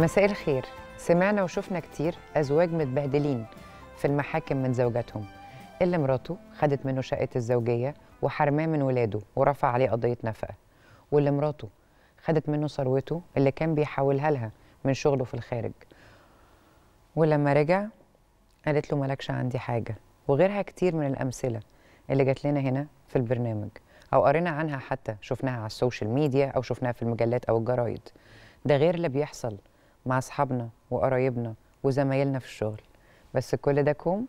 مساء الخير سمعنا وشفنا كتير أزواج متبهدلين في المحاكم من زوجاتهم اللي مراته خدت منه شقة الزوجية وحرماه من ولاده ورفع عليه قضية نفقة واللي مراته خدت منه ثروته اللي كان بيحولها لها من شغله في الخارج ولما رجع قالت له مالكش عندي حاجة وغيرها كتير من الأمثلة اللي جات لنا هنا في البرنامج أو قرينا عنها حتى شفناها على السوشيال ميديا أو شفناها في المجلات أو الجرايد ده غير اللي بيحصل مع اصحابنا وقرايبنا وزمايلنا في الشغل بس كل ده كوم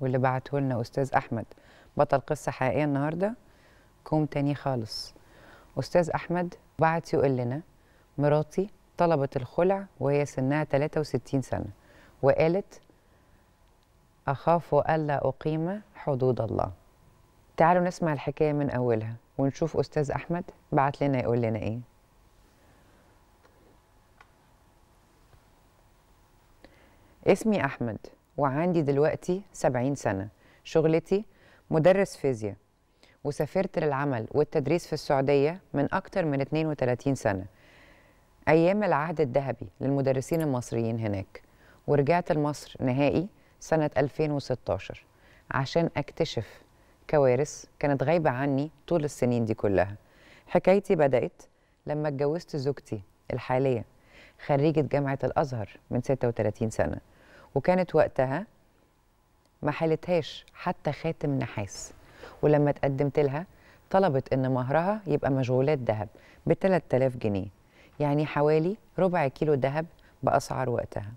واللي بعته لنا استاذ احمد بطل قصه حقيقيه النهارده كوم تاني خالص استاذ احمد بعت يقول لنا مراتي طلبت الخلع وهي سنها 63 سنه وقالت اخاف الا اقيم حدود الله تعالوا نسمع الحكايه من اولها ونشوف استاذ احمد بعت لنا يقول لنا ايه اسمي أحمد وعندي دلوقتي 70 سنة شغلتي مدرس فيزياء وسافرت للعمل والتدريس في السعودية من أكتر من 32 سنة أيام العهد الذهبي للمدرسين المصريين هناك ورجعت لمصر نهائي سنة 2016 عشان أكتشف كوارث كانت غايبة عني طول السنين دي كلها حكايتي بدأت لما اتجوزت زوجتي الحالية خريجة جامعة الأزهر من 36 سنة وكانت وقتها ما حلتهاش حتى خاتم نحاس ولما تقدمت لها طلبت ان مهرها يبقى مشغولات ذهب ب 3000 جنيه يعني حوالي ربع كيلو ذهب باسعار وقتها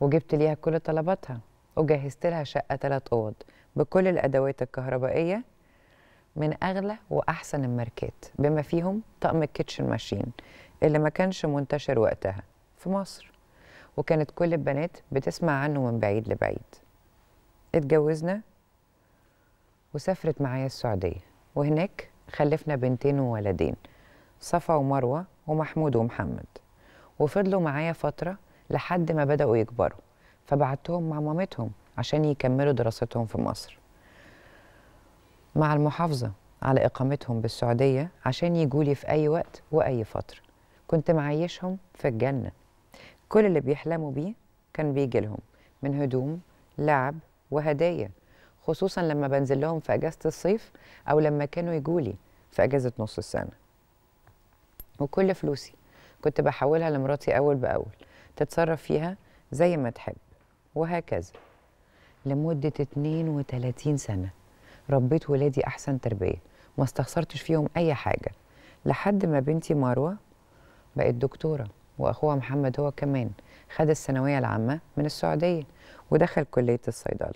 وجبت ليها كل طلباتها وجهزت لها شقه ثلاث اوض بكل الادوات الكهربائيه من اغلى واحسن الماركات بما فيهم طقم الكيتشن ماشين اللي ما كانش منتشر وقتها في مصر وكانت كل البنات بتسمع عنه من بعيد لبعيد اتجوزنا وسافرت معايا السعودية وهناك خلفنا بنتين وولدين صفا ومروة ومحمود ومحمد وفضلوا معايا فترة لحد ما بدأوا يكبروا فبعتهم مع مامتهم عشان يكملوا دراستهم في مصر مع المحافظة على إقامتهم بالسعودية عشان يجولي في أي وقت وأي فترة كنت معيشهم في الجنة كل اللي بيحلموا بيه كان بيجي لهم من هدوم لعب وهدايا خصوصا لما بنزل لهم في اجازه الصيف او لما كانوا يجولي في اجازه نص السنه وكل فلوسي كنت بحولها لمراتي اول باول تتصرف فيها زي ما تحب وهكذا لمدة 32 سنة ربيت ولادي أحسن تربية ما استخسرتش فيهم أي حاجة لحد ما بنتي مروة بقت دكتورة واخوها محمد هو كمان خد الثانويه العامه من السعوديه ودخل كليه الصيدله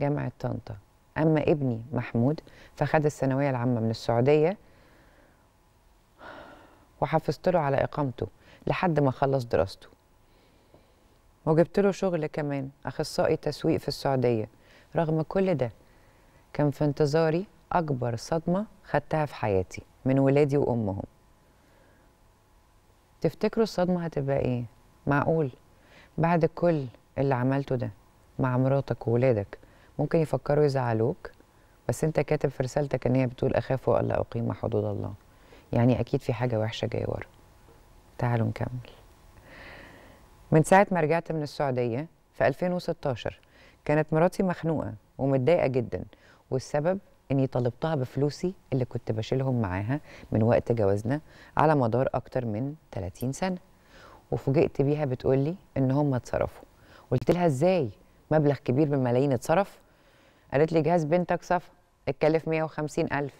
جامعه طنطا اما ابني محمود فخد الثانويه العامه من السعوديه وحفظت له على اقامته لحد ما خلص دراسته وجبت له شغل كمان اخصائي تسويق في السعوديه رغم كل ده كان في انتظاري اكبر صدمه خدتها في حياتي من ولادي وامهم تفتكروا الصدمة هتبقى إيه؟ معقول بعد كل اللي عملته ده مع مراتك وولادك ممكن يفكروا يزعلوك بس أنت كاتب في رسالتك إن هي بتقول أخاف وألا أقيم حدود الله يعني أكيد في حاجة وحشة جاية ورا تعالوا نكمل من ساعة ما رجعت من السعودية في 2016 كانت مراتي مخنوقة ومتضايقة جدا والسبب اني طلبتها بفلوسي اللي كنت بشيلهم معاها من وقت جوازنا على مدار اكتر من 30 سنه وفوجئت بيها بتقولي ان هم اتصرفوا قلت لها ازاي مبلغ كبير بالملايين اتصرف قالت لي جهاز بنتك صفا اتكلف 150000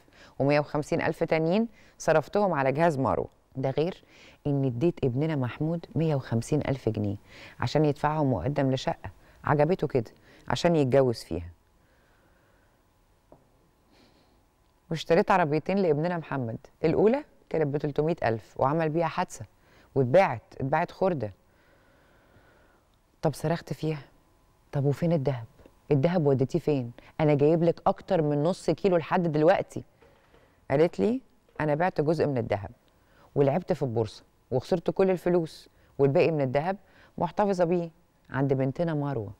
و150000 تانيين صرفتهم على جهاز مارو ده غير ان اديت ابننا محمود 150000 جنيه عشان يدفعهم مقدم لشقه عجبته كده عشان يتجوز فيها واشتريت عربيتين لابننا محمد الاولى كانت ب 300000 وعمل بيها حادثه واتباعت اتباعت خرده طب صرخت فيها طب وفين الذهب الذهب وديتيه فين انا جايب لك اكتر من نص كيلو لحد دلوقتي قالت لي انا بعت جزء من الذهب ولعبت في البورصه وخسرت كل الفلوس والباقي من الذهب محتفظه بيه عند بنتنا مروه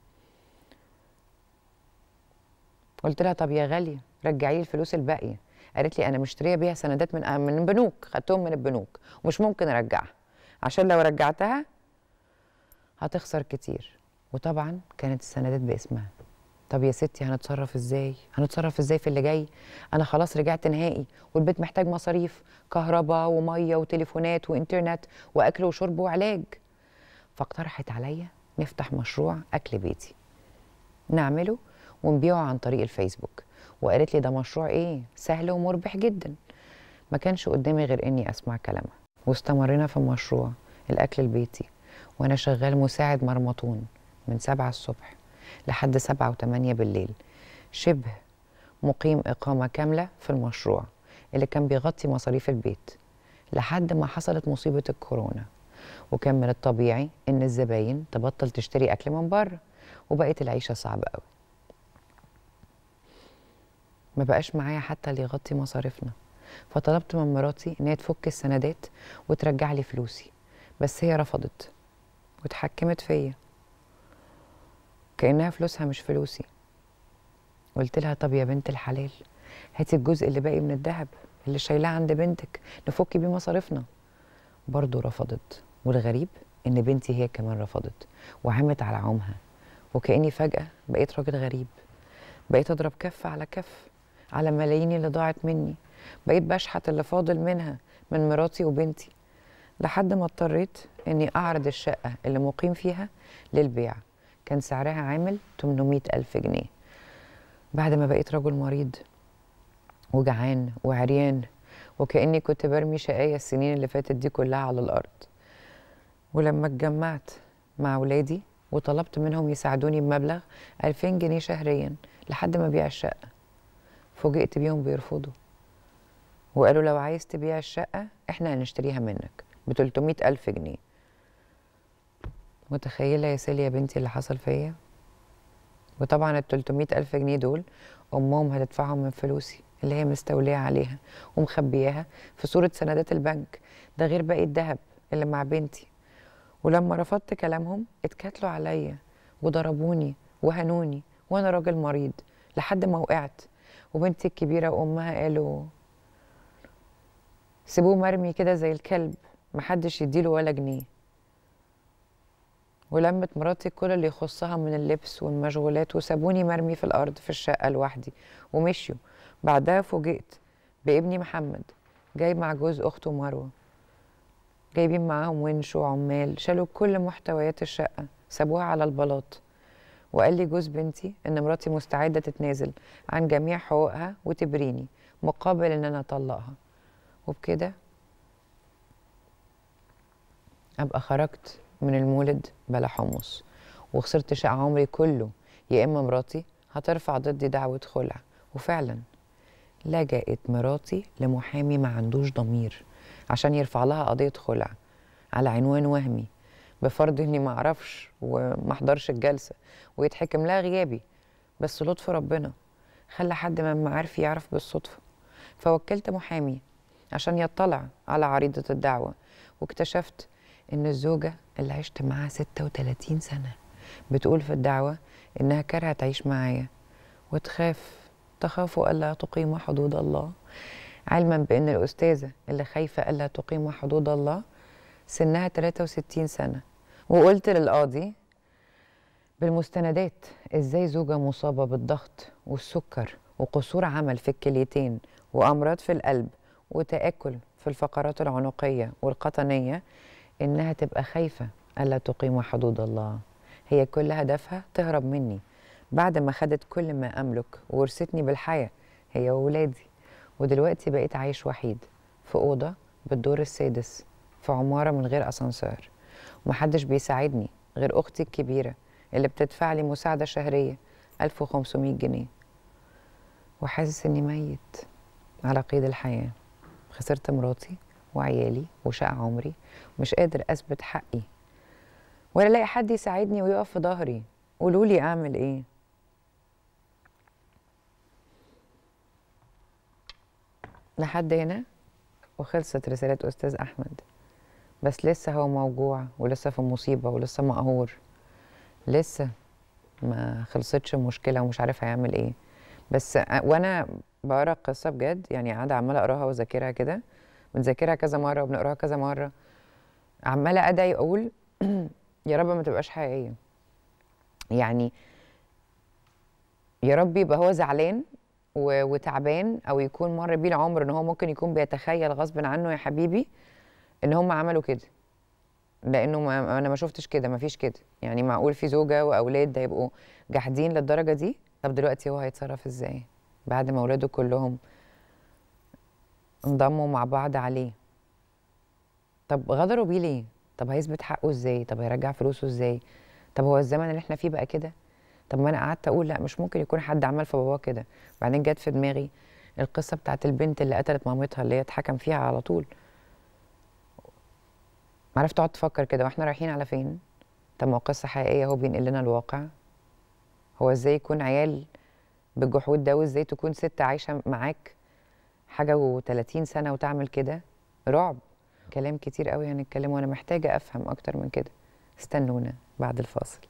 قلت لها طب يا غاليه رجعي لي الفلوس الباقيه قالت لي انا مشتريه بيها سندات من من بنوك خدتهم من البنوك ومش ممكن ارجعها عشان لو رجعتها هتخسر كتير وطبعا كانت السندات باسمها طب يا ستي هنتصرف ازاي هنتصرف ازاي في اللي جاي انا خلاص رجعت نهائي والبيت محتاج مصاريف كهرباء وميه وتليفونات وانترنت واكل وشرب وعلاج فاقترحت عليا نفتح مشروع اكل بيتي نعمله ونبيعه عن طريق الفيسبوك وقالت لي ده مشروع ايه سهل ومربح جدا ما كانش قدامي غير اني اسمع كلامها واستمرينا في مشروع الاكل البيتي وانا شغال مساعد مرمطون من سبعة الصبح لحد سبعة وتمانية بالليل شبه مقيم إقامة كاملة في المشروع اللي كان بيغطي مصاريف البيت لحد ما حصلت مصيبة الكورونا وكان من الطبيعي إن الزباين تبطل تشتري أكل من بره وبقت العيشة صعبة قوي ما بقاش معايا حتى اللي يغطي مصاريفنا فطلبت من مراتي ان هي تفك السندات وترجع لي فلوسي بس هي رفضت واتحكمت فيا كانها فلوسها مش فلوسي قلت لها طب يا بنت الحلال هاتي الجزء اللي باقي من الذهب اللي شايلاه عند بنتك نفك بيه مصاريفنا برضه رفضت والغريب ان بنتي هي كمان رفضت وعمت على عمها وكاني فجاه بقيت راجل غريب بقيت اضرب كف على كف على ملايين اللي ضاعت مني بقيت بشحت اللي فاضل منها من مراتي وبنتي لحد ما اضطريت اني اعرض الشقه اللي مقيم فيها للبيع كان سعرها عامل 800 ألف جنيه بعد ما بقيت رجل مريض وجعان وعريان وكأني كنت برمي شقايا السنين اللي فاتت دي كلها على الأرض ولما اتجمعت مع ولادي وطلبت منهم يساعدوني بمبلغ 2000 جنيه شهريا لحد ما بيع الشقه فوجئت بيهم بيرفضوا وقالوا لو عايز تبيع الشقة احنا هنشتريها منك ب ألف جنيه متخيلة يا سيليا بنتي اللي حصل فيا وطبعا ال ألف جنيه دول أمهم هتدفعهم من فلوسي اللي هي مستولية عليها ومخبياها في صورة سندات البنك ده غير باقي الذهب اللي مع بنتي ولما رفضت كلامهم اتكتلوا عليا وضربوني وهنوني وانا راجل مريض لحد ما وقعت وبنتي الكبيرة وأمها قالوا سيبوه مرمي كده زي الكلب محدش يديله ولا جنيه ولمت مراتي كل اللي يخصها من اللبس والمشغولات وسابوني مرمي في الأرض في الشقة لوحدي ومشيوا بعدها فوجئت بابني محمد جاي مع جوز أخته مروة جايبين معاهم ونش وعمال شالوا كل محتويات الشقة سابوها على البلاط وقال لي جوز بنتي ان مراتي مستعده تتنازل عن جميع حقوقها وتبريني مقابل ان انا اطلقها وبكده ابقى خرجت من المولد بلا حمص وخسرت شقة عمري كله يا اما مراتي هترفع ضدي دعوه خلع وفعلا لجأت مراتي لمحامي ما عندوش ضمير عشان يرفع لها قضيه خلع على عنوان وهمي بفرض اني ما اعرفش وما احضرش الجلسه ويتحكم لها غيابي بس لطف ربنا خلى حد من معارفي يعرف بالصدفه فوكلت محامي عشان يطلع على عريضه الدعوه واكتشفت ان الزوجه اللي عشت معاها 36 سنه بتقول في الدعوه انها كارهه تعيش معايا وتخاف تخاف الا تقيم حدود الله علما بان الاستاذه اللي خايفه الا تقيم حدود الله سنها 63 سنه وقلت للقاضي بالمستندات ازاي زوجة مصابة بالضغط والسكر وقصور عمل في الكليتين وأمراض في القلب وتآكل في الفقرات العنقية والقطنية إنها تبقى خايفة ألا تقيم حدود الله هي كل هدفها تهرب مني بعد ما خدت كل ما أملك وورثتني بالحياة هي وولادي ودلوقتي بقيت عايش وحيد في أوضة بالدور السادس في عمارة من غير أسانسير ومحدش بيساعدني غير أختي الكبيرة اللي بتدفع لي مساعدة شهرية 1500 جنيه وحاسس إني ميت على قيد الحياة خسرت مراتي وعيالي وشقة عمري ومش قادر أثبت حقي ولا الاقي حد يساعدني ويقف في ظهري قولوا لي اعمل ايه لحد هنا وخلصت رسالة أستاذ أحمد بس لسه هو موجوع ولسه في مصيبه ولسه مقهور لسه ما خلصتش المشكله ومش عارف هيعمل ايه بس وانا بقرا القصه بجد يعني قاعده عماله اقراها واذاكرها كده بنذاكرها كذا مره وبنقراها كذا مره عماله ادعي اقول يا رب ما تبقاش حقيقيه يعني يا رب يبقى هو زعلان وتعبان او يكون مر بيه العمر ان هو ممكن يكون بيتخيل غصب عنه يا حبيبي ان هم عملوا كده لانه ما انا ما شفتش كده ما فيش كده يعني معقول في زوجه واولاد هيبقوا جاحدين للدرجه دي طب دلوقتي هو هيتصرف ازاي بعد ما اولاده كلهم انضموا مع بعض عليه طب غدروا بيه ليه طب هيثبت حقه ازاي طب هيرجع فلوسه ازاي طب هو الزمن اللي احنا فيه بقى كده طب ما انا قعدت اقول لا مش ممكن يكون حد عمل في باباه كده بعدين جت في دماغي القصه بتاعت البنت اللي قتلت مامتها اللي هي اتحكم فيها على طول عرفت تقعد تفكر كده واحنا رايحين على فين طب ما قصه حقيقيه هو بينقل لنا الواقع هو ازاي يكون عيال بالجحود ده وازاي تكون ست عايشه معاك حاجه و30 سنه وتعمل كده رعب كلام كتير قوي هنتكلم وانا محتاجه افهم اكتر من كده استنونا بعد الفاصل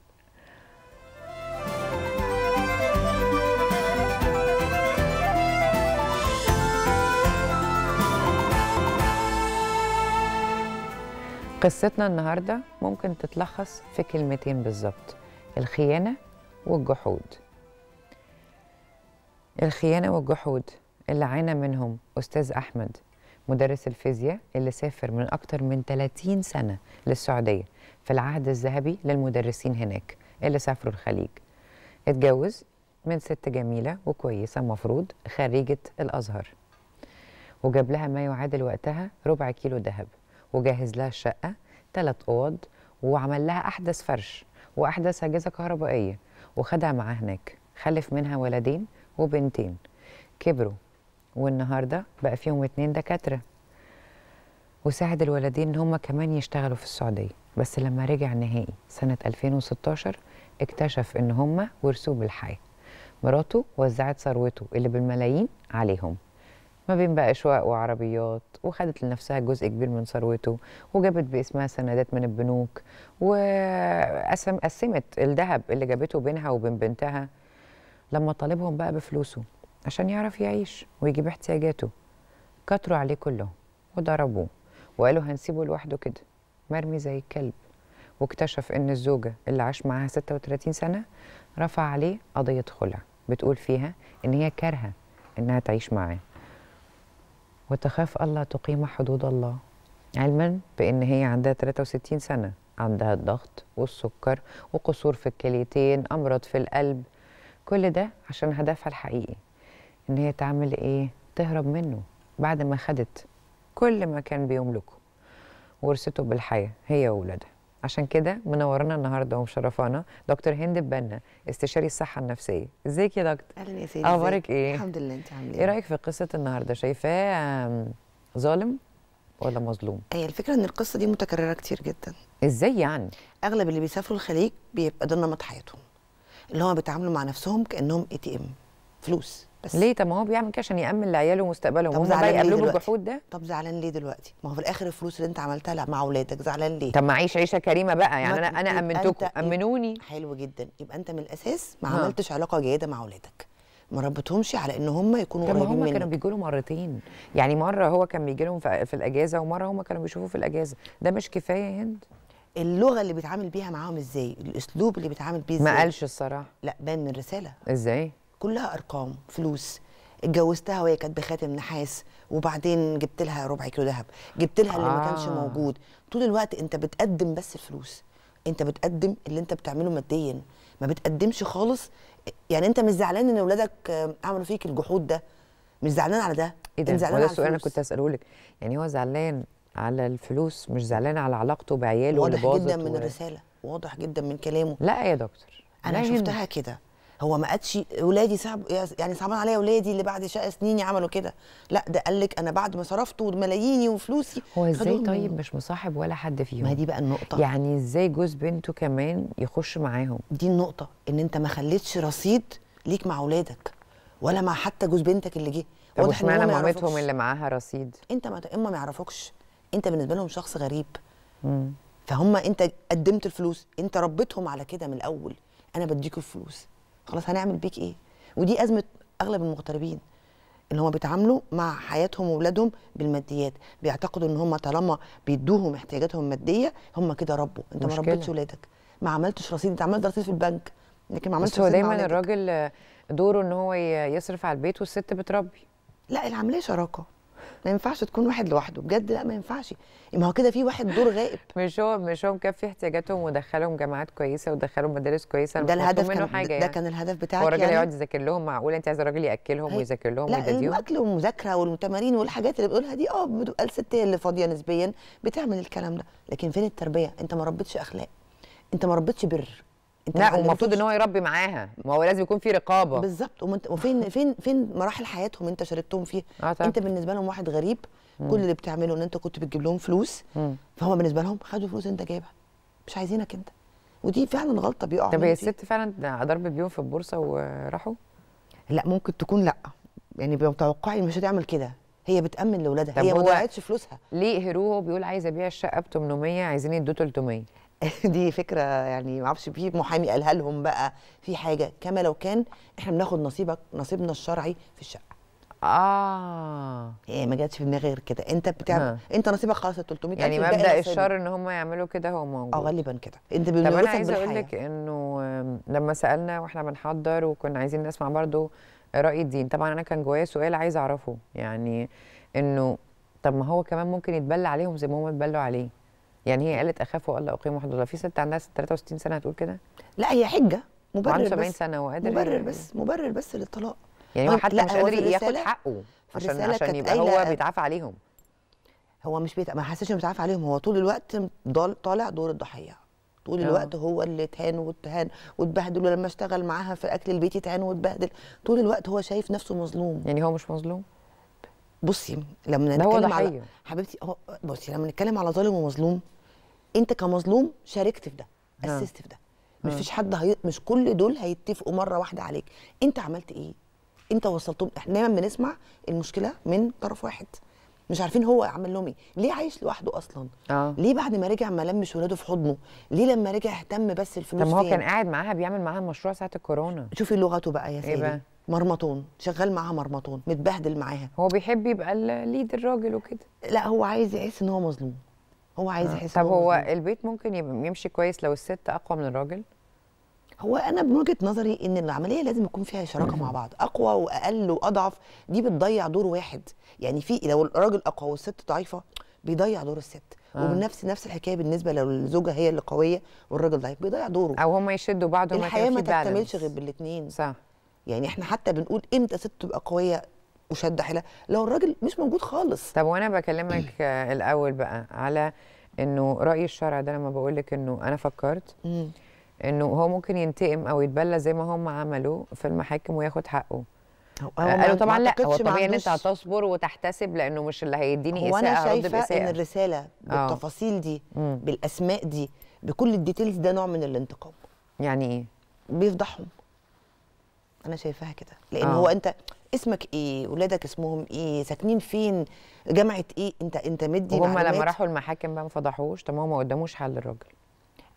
قصتنا النهارده ممكن تتلخص في كلمتين بالظبط الخيانه والجحود الخيانه والجحود اللي عانى منهم استاذ احمد مدرس الفيزياء اللي سافر من اكتر من 30 سنه للسعوديه في العهد الذهبي للمدرسين هناك اللي سافروا الخليج اتجوز من ست جميله وكويسه مفروض خريجه الازهر وجاب لها ما يعادل وقتها ربع كيلو ذهب وجهز لها الشقه ثلاث اوض وعمل لها احدث فرش واحدث اجهزه كهربائيه وخدها معاه هناك خلف منها ولدين وبنتين كبروا والنهارده بقى فيهم اتنين دكاتره وساعد الولدين ان هم كمان يشتغلوا في السعوديه بس لما رجع نهائي سنه 2016 اكتشف ان هم ورثوه بالحياه مراته وزعت ثروته اللي بالملايين عليهم ما بين بقى أشواق وعربيات وخدت لنفسها جزء كبير من ثروته وجابت باسمها سندات من البنوك وقسمت الذهب اللي جابته بينها وبين بنتها لما طالبهم بقى بفلوسه عشان يعرف يعيش ويجيب احتياجاته كتروا عليه كلهم وضربوه وقالوا هنسيبه لوحده كده مرمي زي الكلب واكتشف ان الزوجه اللي عاش معاها 36 سنه رفع عليه قضيه خلع بتقول فيها ان هي كارهه انها تعيش معاه وتخاف الله تقيم حدود الله علما بأن هي عندها 63 سنة عندها الضغط والسكر وقصور في الكليتين أمراض في القلب كل ده عشان هدفها الحقيقي إن هي تعمل إيه؟ تهرب منه بعد ما خدت كل ما كان بيملكه ورثته بالحياة هي وولادها عشان كده منورانا النهارده ومشرفانا دكتور هند بنا استشاري الصحه النفسيه ازيك يا دكتور اهلا يا سيدي اخبارك ايه الحمد لله انت عامله ايه ايه رايك في قصه النهارده شايفاه ظالم ولا مظلوم هي الفكره ان القصه دي متكرره كتير جدا ازاي يعني اغلب اللي بيسافروا الخليج بيبقى ده نمط حياتهم اللي هم بيتعاملوا مع نفسهم كانهم اي تي ام فلوس بس ليه طب ما هو بيعمل كده عشان يامن لعياله ومستقبلهم هم بيقابلوه يقابلوه بالجحود ده طب زعلان ليه دلوقتي ما هو في الاخر الفلوس اللي انت عملتها مع اولادك زعلان ليه طب ما عيش عيشه كريمه بقى يعني انا انا امنتكم امنوني حلو جدا يبقى انت من الاساس ما عملتش علاقه جيده مع اولادك ما ربطهمش على ان هم يكونوا قريبين هم منك كانوا بيجوا له مرتين يعني مره هو كان بيجي لهم في الاجازه ومره هم كانوا بيشوفوه في الاجازه ده مش كفايه يا هند اللغه اللي بيتعامل بيها معاهم ازاي الاسلوب اللي بيتعامل بيه ازاي ما قالش الصراحه لا بان من الرساله ازاي كلها ارقام فلوس اتجوزتها وهي كانت بخاتم نحاس وبعدين جبت لها ربع كيلو ذهب جبت لها اللي آه. ما كانش آه. موجود طول الوقت انت بتقدم بس الفلوس انت بتقدم اللي انت بتعمله ماديا ما بتقدمش خالص يعني انت مش زعلان ان اولادك آه، عملوا فيك الجحود ده مش زعلان على ده ايه ده زعلان ده السؤال انا كنت اساله لك يعني هو زعلان على الفلوس مش زعلان على علاقته بعياله واضح جدا من و... الرساله واضح جدا من كلامه لا يا دكتور انا شفتها كده هو ما قالش ولادي صعب يعني صعبان عليا ولادي اللي بعد شقه سنيني عملوا كده لا ده قال لك انا بعد ما صرفت ملاييني وفلوسي هو ازاي طيب مش مصاحب ولا حد فيهم ما دي بقى النقطه يعني ازاي جوز بنته كمان يخش معاهم دي النقطه ان انت ما خليتش رصيد ليك مع اولادك ولا مع حتى جوز بنتك اللي جه طب اشمعنى مامتهم اللي معاها رصيد انت ما اما ما يعرفوكش انت بالنسبه لهم شخص غريب امم فهم انت قدمت الفلوس انت ربيتهم على كده من الاول انا بديك الفلوس خلاص هنعمل بيك ايه ودي ازمه اغلب المغتربين ان هم بيتعاملوا مع حياتهم واولادهم بالماديات بيعتقدوا ان هم طالما بيدوهم احتياجاتهم الماديه هم كده ربوا انت مشكلة. ما ربيتش ولادك ما عملتش رصيد انت عملت رصيد في البنك لكن ما عملتش هو دايما الراجل دوره ان هو يصرف على البيت والست بتربي لا العمليه شراكه ما ينفعش تكون واحد لوحده بجد لا ما ينفعش ما هو كده في واحد دور غائب مش هو مش هو مكفي احتياجاتهم ودخلهم جامعات كويسه ودخلهم مدارس كويسه ده الهدف كان حاجة ده يعني. كان الهدف بتاعك هو الراجل يعني يقعد يذاكر لهم معقوله انت عايزه الراجل ياكلهم ويذاكر لهم ويديهم لا الاكل والمذاكره والتمارين والحاجات اللي بيقولها دي اه بتبقى الست هي اللي فاضيه نسبيا بتعمل الكلام ده لكن فين التربيه انت ما ربيتش اخلاق انت ما ربيتش بر لا ومفروض ان هو يربي معاها ما هو لازم يكون في رقابه بالظبط وفين فين فين مراحل حياتهم انت شاركتهم فيها آه طبعا. انت بالنسبه لهم واحد غريب مم. كل اللي بتعمله ان انت كنت بتجيب لهم فلوس فهم بالنسبه لهم خدوا فلوس انت جايبها مش عايزينك انت ودي فعلا غلطه بيقعوا طب هي الست فعلا ضرب بيهم في البورصه وراحوا لا ممكن تكون لا يعني توقعي مش هتعمل كده هي بتامن لاولادها هي ما ضيعتش فلوسها ليه هيرو بيقول عايز ابيع الشقه ب 800 عايزين يدوه 300 دي فكره يعني ما اعرفش في محامي قالها لهم بقى في حاجه كما لو كان احنا بناخد نصيبك نصيبنا الشرعي في الشقه اه ايه ما جاتش في دماغي غير كده انت بتعمل انت نصيبك خلاص ال 300 يعني مبدا الشر ان هم يعملوا كده هو موجود اه غالبا كده انت طب انا عايز اقول لك انه لما سالنا واحنا بنحضر وكنا عايزين نسمع برضو راي الدين طبعا انا كان جوايا سؤال عايز اعرفه يعني انه طب ما هو كمان ممكن يتبلى عليهم زي ما هم اتبلوا عليه يعني هي قالت اخاف والا اقيم حدود في ست عندها 63 سنه هتقول كده لا هي حجه مبرر 70 سنه وقادر مبرر يعني. بس مبرر بس للطلاق يعني هو طيب، حتى مش قادر ياخد حقه عشان عشان يبقى هو بيتعافى عليهم هو مش بيت... ما حسش انه بيتعافى عليهم هو طول الوقت طالع دور الضحيه طول أوه. الوقت هو اللي اتهان واتهان واتبهدل ولما اشتغل معاها في اكل البيت اتهان واتبهدل طول الوقت هو شايف نفسه مظلوم يعني هو مش مظلوم بصي لما نتكلم على حبيبتي هو بصي لما نتكلم على ظالم ومظلوم انت كمظلوم شاركت في ده اه. اسست في ده اه. مفيش حد هي... مش كل دول هيتفقوا مره واحده عليك انت عملت ايه انت وصلتهم احنا دايما بنسمع المشكله من طرف واحد مش عارفين هو عمل لهم ايه ليه عايش لوحده اصلا آه. ليه بعد ما رجع ما لمش ولاده في حضنه ليه لما رجع اهتم بس الفلوس طب هو كان قاعد معاها بيعمل معاها مشروع ساعه الكورونا شوفي لغته بقى يا ايه سيدي إيه مرمطون شغال معاها مرمطون متبهدل معاها هو بيحب يبقى الليد الراجل وكده لا هو عايز يحس ان هو مظلوم هو عايز آه. يحس طب هو مزموج. البيت ممكن يمشي كويس لو الست اقوى من الراجل هو انا من وجهه نظري ان العمليه لازم يكون فيها شراكه مع بعض اقوى واقل واضعف دي بتضيع دور واحد يعني في لو الراجل اقوى والست ضعيفه بيضيع دور الست آه. وبنفس نفس الحكايه بالنسبه لو الزوجه هي اللي قويه والراجل ضعيف بيضيع دوره او هما يشدوا بعض وما الحياه ما تكتملش غير بالاثنين صح يعني احنا حتى بنقول امتى ست تبقى قويه وشد حيلها لو الراجل مش موجود خالص طب وانا بكلمك آه، الاول بقى على انه راي الشرع ده لما بقول لك انه انا فكرت انه هو ممكن ينتقم او يتبلى زي ما هم عملوا في المحاكم وياخد حقه هو آه، قالوا طبعا لا هو طبيعي ان انت هتصبر وتحتسب لانه مش اللي هيديني اساءه وانا شايفه ان الرساله آه. بالتفاصيل دي مم. بالاسماء دي بكل الديتيلز ده نوع من الانتقام يعني ايه بيفضحهم انا شايفاها كده لان آه. هو انت اسمك ايه ولادك اسمهم ايه ساكنين فين جامعه ايه انت انت مدي هم لما راحوا المحاكم بقى ما فضحوش طب ما قدموش حل للراجل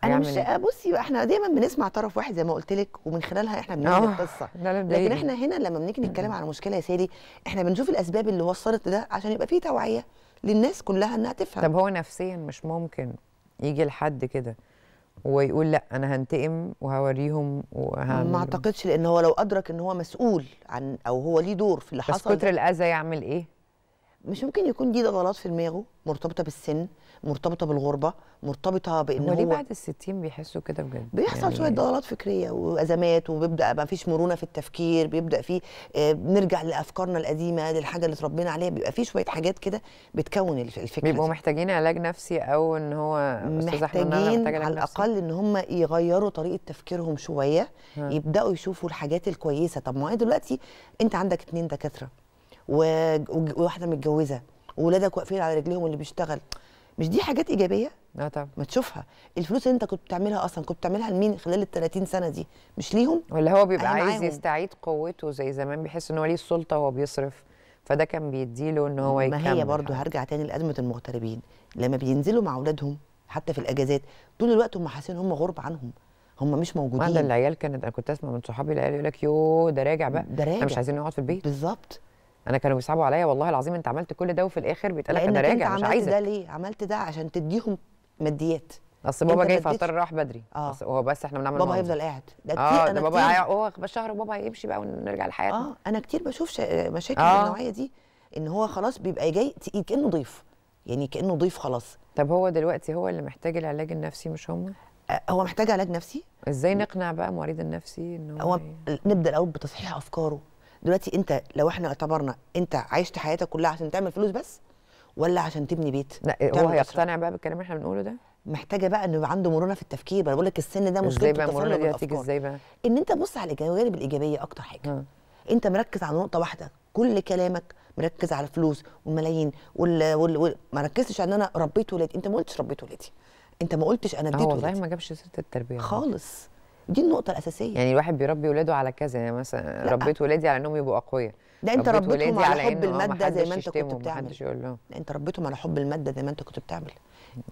انا مش إيه؟ آه، بصي احنا دايما بنسمع طرف واحد زي ما قلت لك ومن خلالها احنا بنعمل آه، القصه لكن احنا هنا لما بنيجي نتكلم على مشكله يا سيدي احنا بنشوف الاسباب اللي وصلت لده عشان يبقى في توعيه للناس كلها انها تفهم طب هو نفسيا مش ممكن يجي لحد كده ويقول لا انا هنتقم وهوريهم وهعمل ما اعتقدش لان هو لو ادرك ان هو مسؤول عن او هو ليه دور في اللي بس حصل بس كتر الاذى يعمل ايه؟ مش ممكن يكون دي ضلالات في دماغه مرتبطه بالسن مرتبطه بالغربه مرتبطه بانه هو ليه بعد ال 60 بيحسوا كده بجد بيحصل يعني شويه ضلالات فكريه وازمات وبيبدا ما فيش مرونه في التفكير بيبدا فيه بنرجع آه، لافكارنا القديمه للحاجه اللي اتربينا عليها بيبقى فيه شويه حاجات كده بتكون الفكره بيبقوا محتاجين علاج نفسي او ان هو محتاجين نعم على الاقل ان هم يغيروا طريقه تفكيرهم شويه ها. يبداوا يشوفوا الحاجات الكويسه طب ما دلوقتي انت عندك اتنين دكاتره وواحده متجوزه وولادك واقفين على رجليهم اللي بيشتغل مش دي حاجات ايجابيه اه طبعا ما تشوفها الفلوس اللي انت كنت بتعملها اصلا كنت بتعملها لمين خلال ال 30 سنه دي مش ليهم ولا هو بيبقى عايز معاهم. يستعيد قوته زي زمان بيحس ان هو ليه السلطه وهو بيصرف فده كان بيديله ان هو يكمل ما هي برضه هرجع تاني لازمه المغتربين لما بينزلوا مع اولادهم حتى في الاجازات طول الوقت هم حاسين هم غرب عنهم هم مش موجودين عند العيال كانت انا كنت اسمع من صحابي العيال يقول لك يوه ده راجع بقى ده راجع مش عايزين نقعد في البيت بالظبط انا كانوا بيصعبوا عليا والله العظيم انت عملت كل ده وفي الاخر بيتقال لك انا راجع مش عايزك ده ليه عملت ده عشان تديهم ماديات اصل بابا جاي فاضطر راح بدري آه. هو بس احنا بنعمل بابا هيفضل قاعد ده آه، كتير آه انا ده بابا كتير هو شهر بابا هيمشي بقى ونرجع لحياتنا اه انا كتير بشوف مشاكل آه. النوعيه دي ان هو خلاص بيبقى جاي تقيل كانه ضيف يعني كانه ضيف خلاص طب هو دلوقتي هو اللي محتاج العلاج النفسي مش هم آه، هو محتاج علاج نفسي ازاي نقنع بقى مريض النفسي هو, هو نبدا الاول بتصحيح افكاره دلوقتي انت لو احنا اعتبرنا انت عشت حياتك كلها عشان تعمل فلوس بس ولا عشان تبني بيت لا هو هيقتنع بقى بالكلام اللي احنا بنقوله ده محتاجه بقى انه يبقى عنده مرونه في التفكير بقول لك السن ده مشكله ازاي بقى المرونه دي هتيجي ازاي بقى ان انت تبص على الجوانب الايجابيه اكتر حاجه م. انت مركز على نقطه واحده كل كلامك مركز على الفلوس والملايين وال... وال... وال... ما ركزتش ان انا ربيت ولادي انت ما قلتش ربيت ولادي انت ما قلتش انا آه، اديت والله ما جابش سيره التربيه خالص دي النقطه الاساسيه يعني الواحد بيربي ولاده على كذا يعني مثلا ربيت ولادي على انهم يبقوا اقوياء ده انت ربيتهم على, حب آه، الماده زي ما انت كنت بتعمل لا انت ربيتهم على حب الماده زي ما انت كنت بتعمل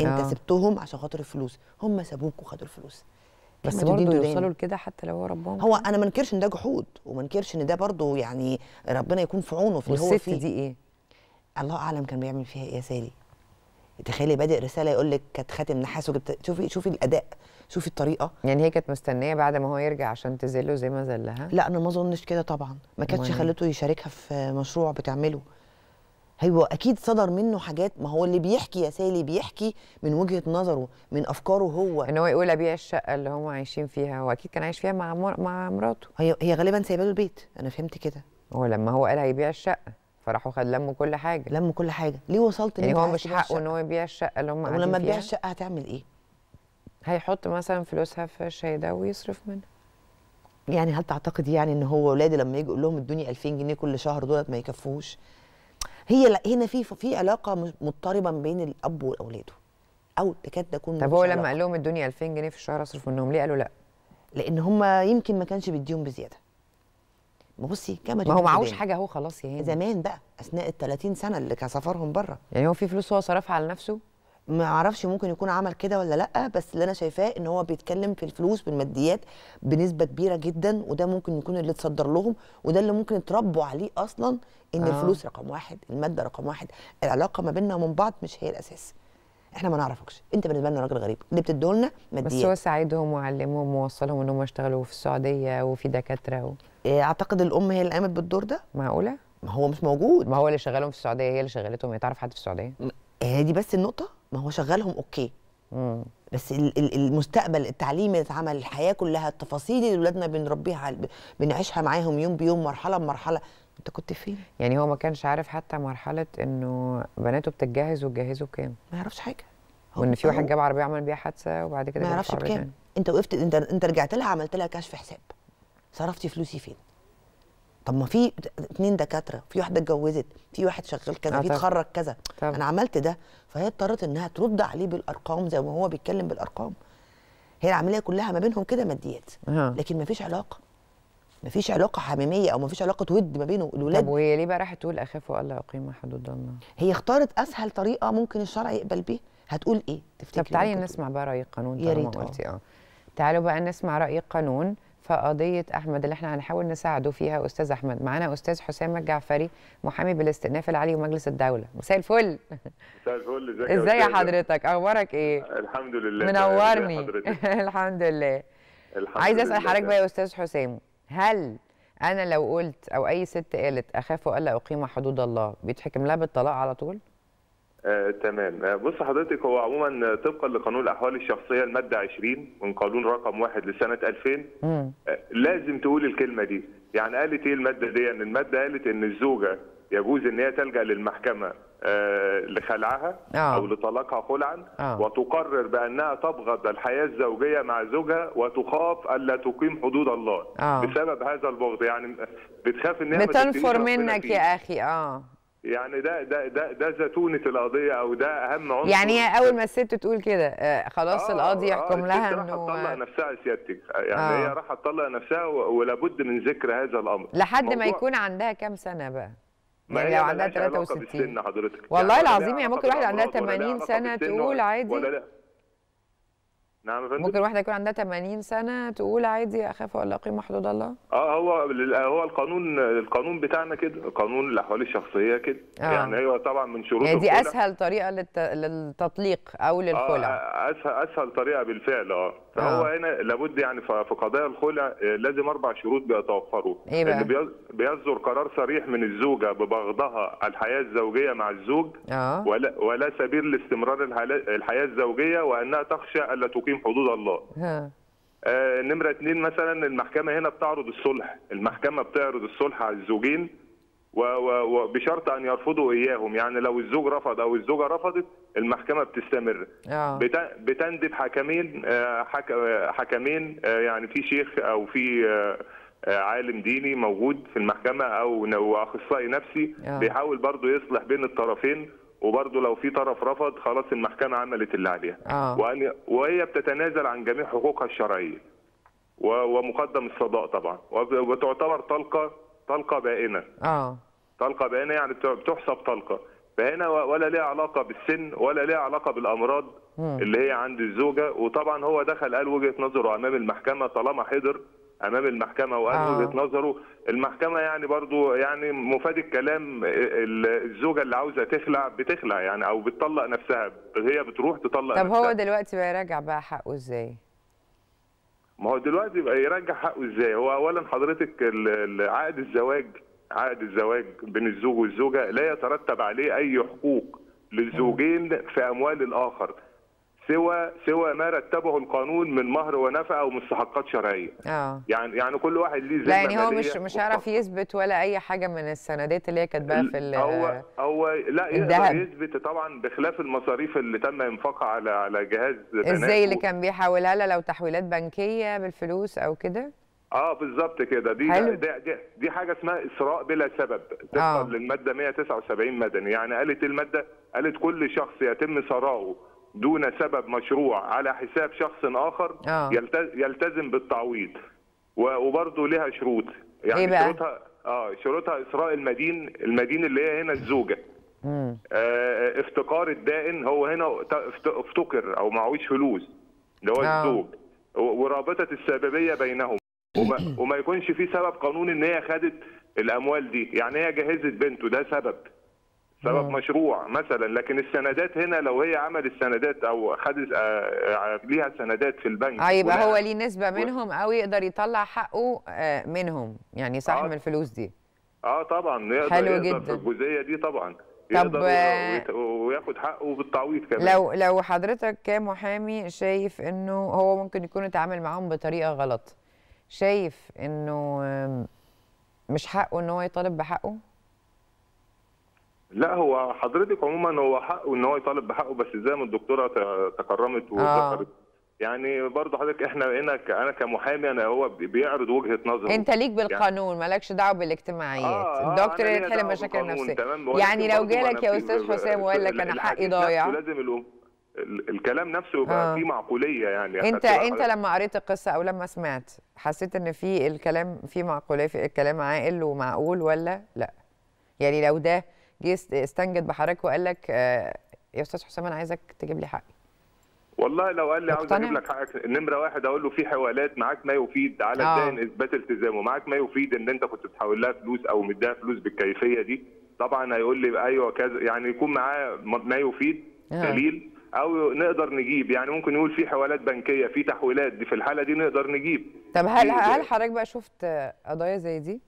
انت آه. سبتهم عشان خاطر الفلوس هم سابوك وخدوا الفلوس بس برضه يوصلوا لكده حتى لو هو ربهم هو انا ما انكرش ان ده جحود وما انكرش ان ده برضه يعني ربنا يكون في عونه في اللي هو فيه دي ايه الله اعلم كان بيعمل فيها ايه يا سالي تخيلي بادئ رساله يقول لك كانت خاتم نحاس وجبت شوفي شوفي الاداء شوفي الطريقه يعني هي كانت مستنيه بعد ما هو يرجع عشان تذله زي ما ذلها لا انا ما اظنش كده طبعا ما كانتش إيه؟ خلته يشاركها في مشروع بتعمله هو اكيد صدر منه حاجات ما هو اللي بيحكي يا سالي بيحكي من وجهه نظره من افكاره هو ان هو يقول ابيع الشقه اللي هم عايشين فيها هو اكيد كان عايش فيها مع مع مراته هي هي غالبا سايبه له البيت انا فهمت كده هو لما هو قال هيبيع الشقه فراحوا خد لموا كل حاجه لموا كل حاجه ليه وصلت يعني هو مش حقه ان هو يبيع الشقه اللي هم ولما تبيع الشقه هتعمل ايه هيحط مثلا فلوسها في الشاي ده ويصرف منها يعني هل تعتقد يعني ان هو ولادي لما يجي يقول لهم ادوني 2000 جنيه كل شهر دولت ما يكفوش هي لا هنا في في علاقه مضطربه ما بين الاب واولاده او تكاد تكون طب هو لما قال لهم ادوني 2000 جنيه في الشهر اصرف منهم ليه قالوا لا لان هم يمكن ما كانش بيديهم بزياده بصي كما ما هو معهوش حاجه اهو خلاص يا هاني زمان بقى اثناء ال 30 سنه اللي كان سفرهم بره يعني هو في فلوس هو صرفها على نفسه ما اعرفش ممكن يكون عمل كده ولا لا بس اللي انا شايفاه ان هو بيتكلم في الفلوس بالماديات بنسبه كبيره جدا وده ممكن يكون اللي اتصدر لهم وده اللي ممكن يتربوا عليه اصلا ان آه. الفلوس رقم واحد الماده رقم واحد العلاقه ما بيننا ومن بعض مش هي الاساس احنا ما نعرفكش انت بالنسبه لنا راجل غريب اللي بتديه لنا بس هو ساعدهم وعلمهم ووصلهم ان هم يشتغلوا في السعوديه وفي دكاتره و... إيه، اعتقد الام هي اللي قامت بالدور ده معقوله ما هو مش موجود ما هو اللي شغالهم في السعوديه هي اللي شغلتهم هي يعني تعرف حد في السعوديه هي دي بس النقطه ما هو شغالهم اوكي مم. بس المستقبل التعليم اللي اتعمل الحياه كلها التفاصيل اللي اولادنا بنربيها بنعيشها معاهم يوم بيوم مرحله بمرحله انت كنت فين؟ يعني هو ما كانش عارف حتى مرحله انه بناته بتتجهز وتجهزه بكام؟ ما يعرفش حاجه وان في واحد جاب عربيه عمل بيها حادثه وبعد كده ما يعرفش بكام انت وقفت انت انت رجعت لها عملت لها كشف حساب صرفتي فلوسي فين؟ طب ما في اتنين دكاتره في واحده اتجوزت في واحد شغال كذا آه، في اتخرج كذا طب. انا عملت ده فهي اضطرت انها ترد عليه بالارقام زي ما هو بيتكلم بالارقام هي العمليه كلها ما بينهم كده ماديات لكن ما فيش علاقه مفيش علاقه حميميه او مفيش علاقه ود ما بينه الولاد طب وهي ليه بقى راحت تقول اخاف والا اقيم حدود الله هي اختارت اسهل طريقه ممكن الشرع يقبل بيها هتقول ايه تفتكري طب تعالي نسمع بقى راي القانون يا قلتي آه. اه تعالوا بقى نسمع راي القانون في قضيه احمد اللي احنا هنحاول نساعده فيها استاذ احمد معانا استاذ حسام الجعفري محامي بالاستئناف العالي ومجلس الدوله مساء الفل مساء الفل ازيك ازي حضرتك اخبارك ايه الحمد لله منورني الحمد لله عايز اسال حضرتك بقى يا استاذ حسام هل انا لو قلت او اي ست قالت اخاف والا اقيم حدود الله بيتحكم لها بالطلاق على طول آه، تمام آه، بص حضرتك هو عموما طبقا لقانون الاحوال الشخصيه الماده 20 من قانون رقم واحد لسنه 2000 آه، لازم تقول الكلمه دي يعني قالت ايه الماده دي يعني الماده قالت ان الزوجه يجوز ان هي تلجا للمحكمه آه، لخلعها آه. او لطلاقها خلعا آه. وتقرر بانها تبغض الحياه الزوجيه مع زوجها وتخاف الا تقيم حدود الله بسبب هذا البغض يعني بتخاف ان هي بتنفر منك يا اخي اه يعني ده ده ده ده زتونه القضيه او ده اهم عنصر يعني هي اول ما الست تقول كده خلاص آه القاضي يحكم آه لها انه راح تطلق نفسها يا سيادتك يعني آه. هي راح تطلق نفسها ولابد من ذكر هذا الامر لحد ما يكون عندها كام سنه بقى يعني لو عندها 63 حضرتك والله يعني العظيم يعني ممكن واحده عندها 80 سنه تقول عادي ولا لا نعم يا فندم ممكن واحده يكون عندها 80 سنه تقول عادي اخاف ولا اقيم حدود الله اه هو هو القانون القانون بتاعنا كده قانون الاحوال الشخصيه كده آه. يعني ايوه طبعا من شروط يعني دي اسهل طريقه للتطليق او للخلع آه اسهل اسهل طريقه بالفعل اه فهو آه. هنا لابد يعني في قضايا الخلع آه، لازم اربع شروط بيتوفروا إيه بقى؟ اللي بيصدر قرار صريح من الزوجه ببغضها الحياه الزوجيه مع الزوج آه. ولا, ولا سبيل لاستمرار الحياه الزوجيه وانها تخشى الا تقيم حدود الله آه. آه نمره اثنين مثلا المحكمه هنا بتعرض الصلح المحكمه بتعرض الصلح على الزوجين وبشرط ان يرفضوا اياهم يعني لو الزوج رفض او الزوجه رفضت المحكمه بتستمر آه. بتندب حكمين آه، حكمين آه، يعني في شيخ او في آه، عالم ديني موجود في المحكمه او اخصائي نفسي بيحاول برضه يصلح بين الطرفين وبرضه لو في طرف رفض خلاص المحكمه عملت اللي عليها آه. وهي بتتنازل عن جميع حقوقها الشرعيه ومقدم الصداق طبعا وتعتبر طلقه طلقه بائنه اه طلقه بائنه يعني بتحسب طلقه فهنا ولا ليها علاقه بالسن ولا ليها علاقه بالامراض اللي هي عند الزوجه وطبعا هو دخل قال وجهه نظره امام المحكمه طالما حضر امام المحكمه وقال آه. وجهه نظره المحكمه يعني برضو يعني مفاد الكلام الزوجه اللي عاوزه تخلع بتخلع يعني او بتطلق نفسها هي بتروح تطلق طب نفسها طب هو دلوقتي بقى يراجع بقى حقه ازاي؟ ما هو دلوقتي بقى يرجع حقه ازاي؟ هو اولا حضرتك عقد الزواج عقد الزواج بين الزوج والزوجه لا يترتب عليه اي حقوق للزوجين في اموال الاخر سوى سوى ما رتبه القانون من مهر ونفقه ومستحقات شرعيه. اه يعني يعني كل واحد ليه زي يعني هو مش مش هيعرف يثبت ولا اي حاجه من السندات اللي هي كاتباها في ال هو هو لا يقدر يثبت طبعا بخلاف المصاريف اللي تم انفاقها على على جهاز ازاي اللي كان بيحولها لها لو تحويلات بنكيه بالفلوس او كده؟ اه بالظبط كده دي, دي دي دي حاجه اسمها اسراء بلا سبب تفضل آه. للماده 179 مدني يعني قالت الماده قالت كل شخص يتم ثراؤه دون سبب مشروع على حساب شخص اخر آه. يلتزم بالتعويض وبرضه لها شروط يعني إيه بقى؟ شروطها اه شروطها اسراء المدين المدين اللي هي هنا الزوجه آه افتقار الدائن هو هنا افتقر او معهوش فلوس اللي هو آه. الزوج ورابطه السببيه بينهم وما, وما يكونش في سبب قانوني ان هي خدت الاموال دي يعني هي جهزت بنته ده سبب سبب مشروع مثلا لكن السندات هنا لو هي عملت السندات او خدت آه، آه، ليها سندات في البنك هيبقى آه، هو ليه نسبه منهم او يقدر يطلع حقه منهم يعني صاحب آه. الفلوس دي اه طبعا يقدر حلو يقدر جدا في الجزئيه دي طبعا طب وياخد حقه بالتعويض كمان لو لو حضرتك كمحامي شايف انه هو ممكن يكون اتعامل معاهم بطريقه غلط شايف انه مش حقه ان هو يطالب بحقه؟ لا هو حضرتك عموما هو حقه ان هو يطالب بحقه بس زي ما الدكتوره تكرمت آه. وذكرت آه. يعني برضه حضرتك احنا هنا انا كمحامي انا هو بيعرض وجهه نظره انت ليك يعني بالقانون يعني مالكش دعوه بالاجتماعيات آه, آه، الدكتور اللي يحل مشاكل نفسيه يعني لو جالك يا استاذ حسام وقال لك انا حقي ضايع لازم الام الكلام نفسه يبقى آه. فيه معقوليه يعني انت انت لما قريت القصه او لما سمعت حسيت ان في الكلام في معقوليه في الكلام عاقل ومعقول ولا لا يعني لو ده جه استنجد بحضرتك وقال لك آه يا استاذ حسام انا عايزك تجيب لي حقي والله لو قال لي عاوز اجيب لك حقك نمره واحد اقول له في حوالات معاك ما يفيد على الدائن آه. اثبات التزامه معاك ما يفيد ان انت كنت بتحول لها فلوس او مديها فلوس بالكيفيه دي طبعا هيقول لي ايوه كذا يعني يكون معاه ما يفيد آه. دليل او نقدر نجيب يعني ممكن يقول في حوالات بنكيه في تحويلات دي في الحاله دي نقدر نجيب طب هل هل حضرتك بقى شفت قضايا زي دي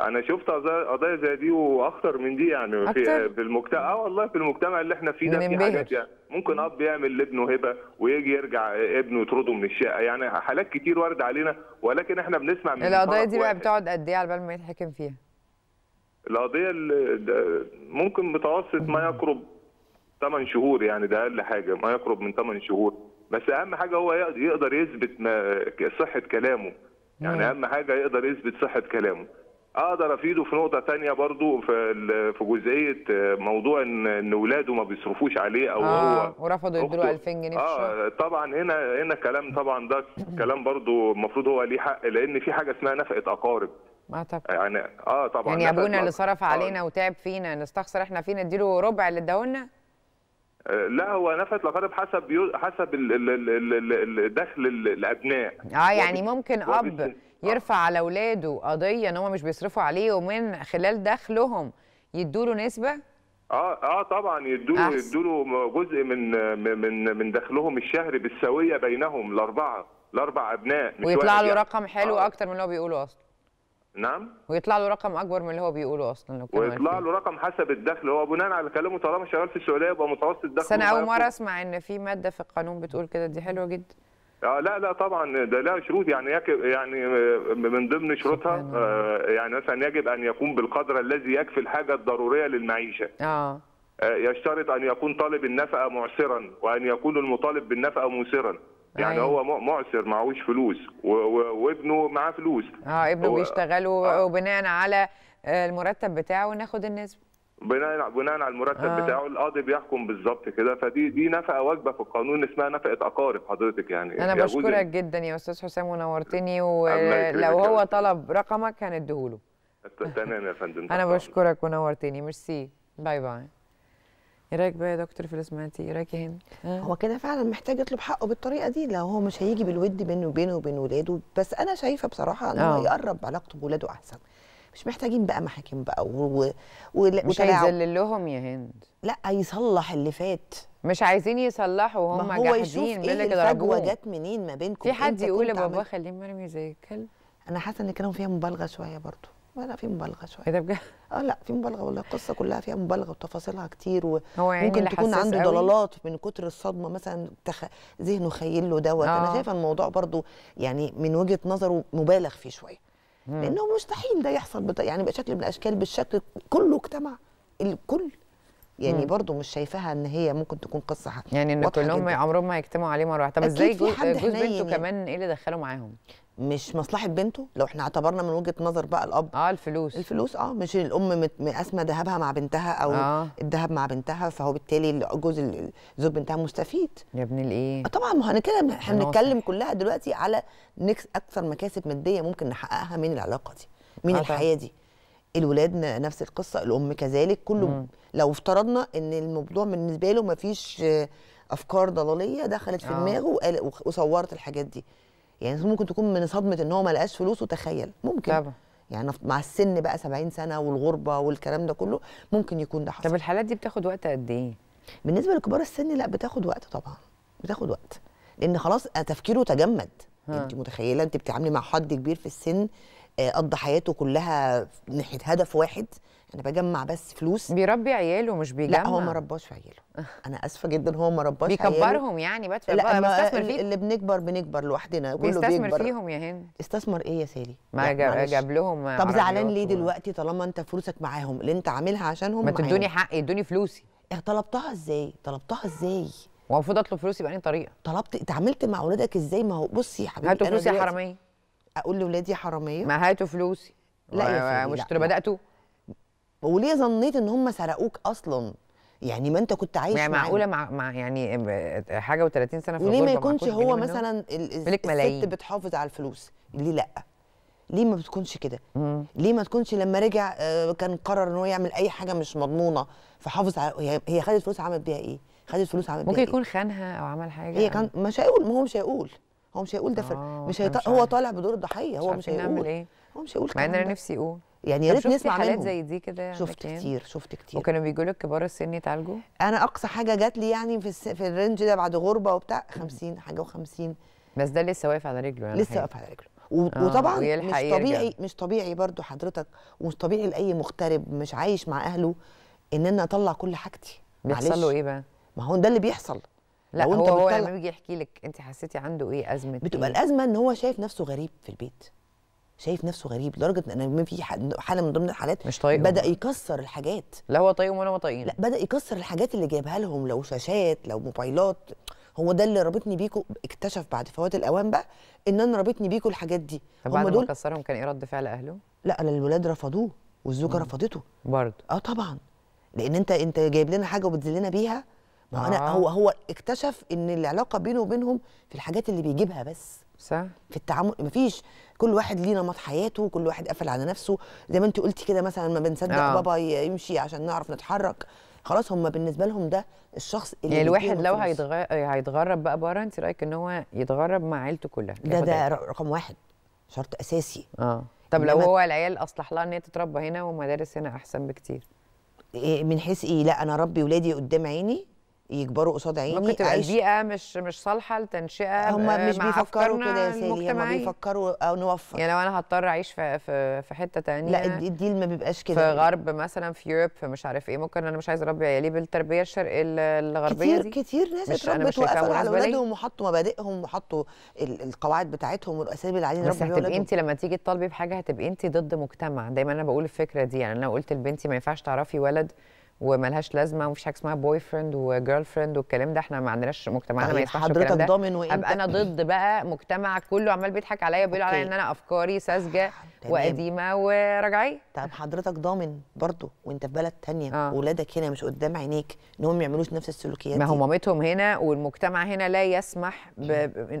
انا شفت قضايا زي دي واخطر من دي يعني في, في المجتمع اه والله في المجتمع اللي احنا فيه ده في حاجات يعني ممكن اب يعمل لابنه هبه ويجي يرجع ابنه يطرده من الشقه يعني حالات كتير وارد علينا ولكن احنا بنسمع من القضايا دي بقى بتقعد قد ايه على بال ما يتحكم فيها القضيه ممكن متوسط ما يقرب 8 شهور يعني ده اقل حاجه ما يقرب من 8 شهور بس اهم حاجه هو يقدر يثبت صحه كلامه يعني اهم حاجه يقدر يثبت صحه كلامه اقدر افيده في نقطه ثانيه برضو في في جزئيه موضوع ان ان اولاده ما بيصرفوش عليه او آه هو ورفضوا يدوا 2000 جنيه اه طبعا هنا هنا كلام طبعا ده كلام برضو المفروض هو ليه حق لان في حاجه اسمها نفقه اقارب اعتقد يعني اه طبعا يعني ابونا اللي صرف علينا آه. وتعب فينا نستخسر احنا فيه نديله ربع اللي اداهولنا لا هو نفت الأقارب حسب حسب دخل الأبناء اه يعني ممكن أب آه. يرفع على أولاده قضية إن هم مش بيصرفوا عليه ومن خلال دخلهم يدوا له نسبة؟ اه اه طبعا يدوا يدوا جزء من من من دخلهم الشهري بالسويه بينهم الاربعه الاربع ابناء ويطلع له يعني. رقم حلو آه. اكتر من اللي هو بيقوله اصلا نعم ويطلع له رقم اكبر من اللي هو بيقوله اصلا لو ويطلع له رقم حسب الدخل هو بناء على كلامه طالما شغال في السعوديه يبقى متوسط الدخل بس انا اول مره اسمع ان في ماده في القانون بتقول كده دي حلوه جدا آه لا لا طبعا ده لها شروط يعني يعني آه، من ضمن شروطها آه يعني مثلا يجب ان يكون بالقدر الذي يكفي الحاجه الضروريه للمعيشه اه, آه، يشترط ان يكون طالب النفقه معسرا وان يكون المطالب بالنفقه موسرا يعني هو معسر معهوش فلوس وابنه معاه فلوس اه ابنه بيشتغل آه. وبناء على آه، المرتب بتاعه ناخد النسبه بناء بناء على المرتب آه. بتاعه القاضي بيحكم بالظبط كده فدي دي نفقه واجبه في القانون اسمها نفقه اقارب حضرتك يعني انا بشكرك جدا يا استاذ حسام ونورتني ولو هو طلب رقمك هنديهوله تمام يا فندم انا بشكرك ونورتني ميرسي باي باي ايه رايك بقى يا دكتور في اللي ايه رايك يا هند هو كده فعلا محتاج يطلب حقه بالطريقه دي لو هو مش هيجي بالود بينه وبينه وبين ولاده بس انا شايفه بصراحه انه هو آه. يقرب علاقته بولاده احسن مش محتاجين بقى محاكم بقى و... و... و... مش هيذلل لهم يا هند لا يصلح اللي فات مش عايزين يصلحوا وهم ما هو يشوف ايه الفجوه جت منين ما بينكم في حد يقول لبابا خليه مرمي زي الكلب انا حاسه ان كانوا فيها مبالغه شويه برضو لا في مبالغه شويه إيه ده بجد اه لا في مبالغه والله القصه كلها فيها مبالغه وتفاصيلها كتير وممكن يعني تكون عنده ضلالات من كتر الصدمه مثلا تخ... ذهنه خيل له دوت انا آه. شايفه الموضوع برضو يعني من وجهه نظره مبالغ فيه شويه لانه مستحيل ده يحصل بط... يعني بشكل من الاشكال بالشكل كله اجتمع الكل يعني مم. برضو مش شايفاها ان هي ممكن تكون قصه يعني ان كلهم عمرهم ما يجتمعوا عليه مره واحده طب ازاي جوز, جوز بنته يعني. كمان ايه اللي دخله معاهم مش مصلحه بنته لو احنا اعتبرنا من وجهه نظر بقى الاب اه الفلوس الفلوس اه مش الام مقاسمه ذهبها مع بنتها او آه. الذهب مع بنتها فهو بالتالي جوز زوج بنتها مستفيد يا ابن الايه آه، طبعا ما احنا كده احنا بنتكلم كلها دلوقتي على نكس اكثر مكاسب ماديه ممكن نحققها من العلاقه دي من آه الحياه دي الولاد نفس القصه الام كذلك كله مم. لو افترضنا ان الموضوع بالنسبه له ما فيش افكار ضلاليه دخلت في آه. دماغه وصورت الحاجات دي يعني ممكن تكون من صدمه ان هو ما لقاش فلوس وتخيل ممكن طبعا يعني مع السن بقى 70 سنه والغربه والكلام ده كله ممكن يكون ده حصل طب الحالات دي بتاخد وقت قد ايه بالنسبه لكبار السن لا بتاخد وقت طبعا بتاخد وقت لان خلاص آه، تفكيره تجمد انت متخيله انت بتتعاملي مع حد كبير في السن آه، قضى حياته كلها ناحيه هدف واحد انا بجمع بس فلوس بيربي عياله مش بيجمع لا هو ما رباش عياله أه. انا اسفه جدا هو ما رباش بيكبرهم يعني بدفع لا بستثمر فيهم اللي بنكبر بنكبر لوحدنا كله بيستثمر بيكبر. فيهم يا هند استثمر ايه يا سالي ما جاب, لهم طب زعلان ليه دلوقتي طالما انت فلوسك معاهم اللي انت عاملها عشانهم ما تدوني حقي ادوني فلوسي إيه، طلبتها ازاي طلبتها ازاي المفروض اطلب فلوسي بأي طريقه طلبت اتعاملت مع اولادك ازاي ما هو بصي يا حبيبي هاتوا فلوسي يا حراميه اقول لاولادي حراميه ما هاتوا فلوسي لا يا مش بداتوا وليه ظنيت ان هم سرقوك اصلا يعني ما انت كنت عايش يعني معقوله مع, مع يعني حاجه و30 سنه في وليه ما يكونش هو مثلا ملك ملايين الست بتحافظ على الفلوس ليه لا ليه ما بتكونش كده ليه ما تكونش لما رجع آه، كان قرر ان هو يعمل اي حاجه مش مضمونه فحافظ على هي خدت فلوس عملت بيها ايه خدت فلوس عملت ممكن يكون إيه؟ خانها او عمل حاجه هي كان مش هيقول ما هو مش هيقول هو مش هيقول ده آه، مش هيط... هو طالع بدور الضحيه هو مش هيقول ايه هو مش هيقول مع ان انا نفسي اقول يعني يا ريت نسمع حالات منهم. زي دي كده شفت مكان. يعني؟ كتير شفت كتير وكانوا بيجوا لك كبار السن يتعالجوا انا اقصى حاجه جات لي يعني في الس... في الرينج ده بعد غربه وبتاع 50 حاجه و50 بس ده لسه واقف على رجله يعني لسه واقف على رجله و... آه وطبعا مش طبيعي يرجع. مش طبيعي برضو حضرتك ومش طبيعي لاي مغترب مش عايش مع اهله ان انا اطلع كل حاجتي بيحصل له ايه بقى ما هو ده اللي بيحصل لا هو هو لما بيجي يحكي لك انت حسيتي عنده ايه ازمه بتبقى إيه؟ الازمه ان هو شايف نفسه غريب في البيت شايف نفسه غريب لدرجه ان انا في حاله من ضمن الحالات مش طايقهم بدا يكسر الحاجات لا هو طايقهم ولا هو طايقين لا بدا يكسر الحاجات اللي جايبها لهم لو شاشات لو موبايلات هو ده اللي رابطني بيكو اكتشف بعد فوات الاوان بقى ان انا رابطني بيكو الحاجات دي طب بعد دول... ما كسرهم كان ايه رد فعل اهله؟ لا الولاد رفضوه والزوجه رفضته برضه اه طبعا لان انت انت جايب لنا حاجه وبتذلنا بيها ما آه. انا هو هو اكتشف ان العلاقه بينه وبينهم في الحاجات اللي بيجيبها بس صح في التعامل مفيش كل واحد ليه نمط حياته كل واحد قفل على نفسه زي ما انت قلتي كده مثلا ما بنصدق آه. بابا يمشي عشان نعرف نتحرك خلاص هم بالنسبه لهم ده الشخص اللي يعني الواحد لو هيتغرب بقى بره انت رايك ان هو يتغرب مع عيلته كلها ده ده رقم واحد شرط اساسي اه طب لو هو العيال اصلح لها ان هي تتربى هنا ومدارس هنا احسن بكتير إيه، من حيث ايه لا انا ربي ولادي قدام عيني يكبروا قصاد عيني ممكن تبقى البيئه مش مش صالحه لتنشئه هم آه، مش بيفكروا كده يا سيدي هم بيفكروا او آه، نوفر يعني لو انا هضطر اعيش في في, في حته ثانيه لا الديل ما بيبقاش كده في غرب مثلا في يوروب في مش عارف ايه ممكن انا مش عايزه اربي عيالي بالتربيه الشرقيه الغربيه كتير دي كتير ناس اتربت وقفوا على اولادهم وحطوا مبادئهم وحطوا القواعد بتاعتهم والاساليب اللي عايزين بس هتبقي انت لما تيجي تطالبي بحاجه هتبقي انت ضد مجتمع دايما انا بقول الفكره دي يعني انا قلت لبنتي ما ينفعش تعرفي ولد وملهاش لازمه ومفيش حاجه اسمها بوي فريند وجيرل فريند والكلام ده احنا ما عندناش مجتمعنا ما يسمحش أيوة، حضرتك ضامن وانت ابقى انا ضد بقى مجتمع كله عمال بيضحك عليا وبيقول عليا ان انا افكاري ساذجه وقديمه ورجعيه طب حضرتك ضامن برضه وانت في بلد ثانيه آه. ولادك هنا مش قدام عينيك ان هم ما يعملوش نفس السلوكيات ما هو مامتهم هنا والمجتمع هنا لا يسمح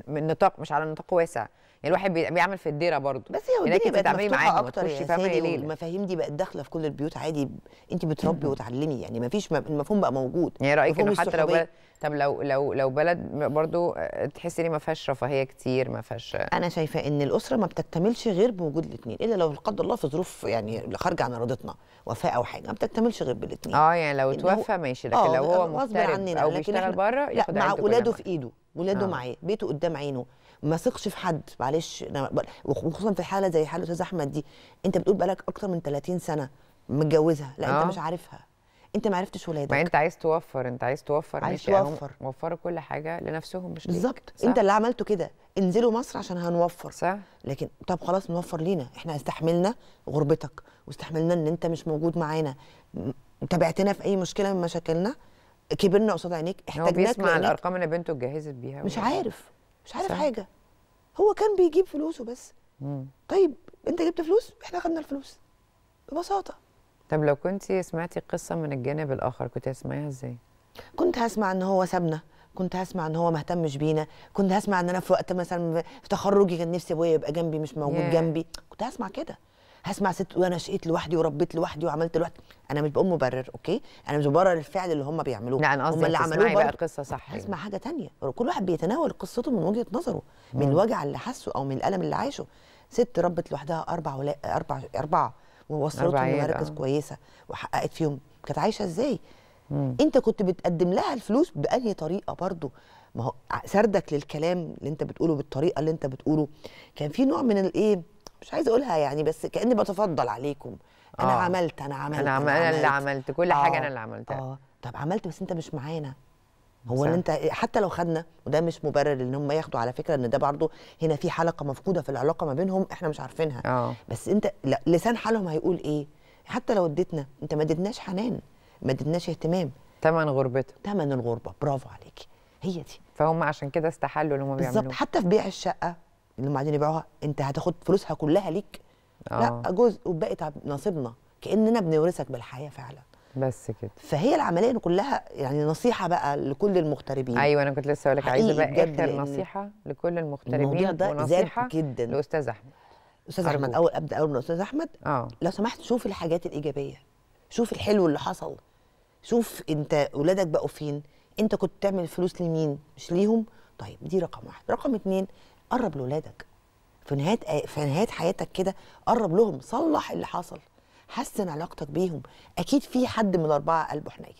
بنطاق مش على نطاق واسع يعني الواحد بيعمل في الديره برضه بس هي الدنيا بقت مفتوحه اكتر يا ساري المفاهيم دي بقت داخله في كل البيوت عادي انت بتربي وتعلمي يعني ما فيش المفهوم بقى موجود يعني رايك انه حتى لو بلد طب لو لو لو بلد برضه آه، تحسي ان ما فيهاش رفاهيه كتير ما فيهاش انا شايفه ان الاسره ما بتكتملش غير بوجود الاثنين الا لو قدر الله في ظروف يعني خارجه عن ارادتنا وفاه او حاجه ما بتكتملش غير بالاثنين اه يعني لو توفى ماشي لكن آه، لو هو مغصب عننا او بيشتغل بره لا مع ولاده في ايده ولاده آه. معاه بيته قدام عينه ما ثقش في حد معلش وخصوصا في حاله زي حاله استاذ احمد دي انت بتقول بقالك اكتر من 30 سنه متجوزها لا انت آه. مش عارفها انت ما عرفتش ولادك ما انت عايز توفر انت عايز توفر عايز يعني توفر وفر كل حاجه لنفسهم مش بالظبط انت اللي عملته كده انزلوا مصر عشان هنوفر صح لكن طب خلاص نوفر لينا احنا استحملنا غربتك واستحملنا ان انت مش موجود معانا تابعتنا في اي مشكله من مشاكلنا كبرنا قصاد عينيك احتاجناك هو بيسمع الارقام اللي بنته اتجهزت بيها مش عارف مش عارف صح. حاجه هو كان بيجيب فلوسه بس مم. طيب انت جبت فلوس احنا خدنا الفلوس ببساطه طب لو كنت سمعتي قصه من الجانب الاخر كنت هسمعيها ازاي كنت هسمع ان هو سابنا كنت هسمع ان هو ما اهتمش بينا كنت هسمع ان انا في وقت مثلا في تخرجي كان نفسي ابويا يبقى جنبي مش موجود yeah. جنبي كنت هسمع كده هسمع ست وانا شقيت لوحدي وربيت لوحدي وعملت لوحدي انا مش بقوم مبرر اوكي انا مش ببرر الفعل اللي هم بيعملوه يعني هم اللي عملوه بقى القصه صح هسمع حاجه تانية كل واحد بيتناول قصته من وجهه نظره مم. من الوجع اللي حسه او من الالم اللي عايشه ست ربت لوحدها اربع ولا اربع اربعه ووصلتهم لمراكز آه. كويسه وحققت فيهم كانت عايشه ازاي مم. انت كنت بتقدم لها الفلوس بانهي طريقه برضو ما هو سردك للكلام اللي انت بتقوله بالطريقه اللي انت بتقوله كان في نوع من الايه مش عايزه اقولها يعني بس كاني بتفضل عليكم انا آه. عملت انا عملت انا, عملت انا اللي عملت كل آه. حاجه انا اللي عملتها اه طب عملت بس انت مش معانا هو ان انت حتى لو خدنا وده مش مبرر ان هم ياخدوا على فكره ان ده برضه هنا في حلقه مفقوده في العلاقه ما بينهم احنا مش عارفينها أوه. بس انت لا لسان حالهم هيقول ايه حتى لو اديتنا انت ما اديتناش حنان ما اديتناش اهتمام ثمن غربته ثمن الغربه برافو عليكي هي دي فهم عشان كده استحلوا اللي هم بيعملوه بالظبط حتى في بيع الشقه اللي هم عايزين يبيعوها انت هتاخد فلوسها كلها ليك آه. لا جزء وبقت نصيبنا كاننا بنورثك بالحياه فعلا بس كده فهي العمليه كلها يعني نصيحه بقى لكل المغتربين ايوه انا كنت لسه اقول لك عايزه بقى اخر نصيحه لكل المغتربين الموضوع ده زاد جدا لاستاذ احمد استاذ احمد اول ابدا اول من استاذ احمد اه لو سمحت شوف الحاجات الايجابيه شوف الحلو اللي حصل شوف انت اولادك بقوا فين انت كنت تعمل فلوس لمين مش ليهم طيب دي رقم واحد رقم اتنين قرب لاولادك في نهايه في نهايه حياتك كده قرب لهم صلح اللي حصل حسن علاقتك بيهم اكيد في حد من الاربعه قلبه حنين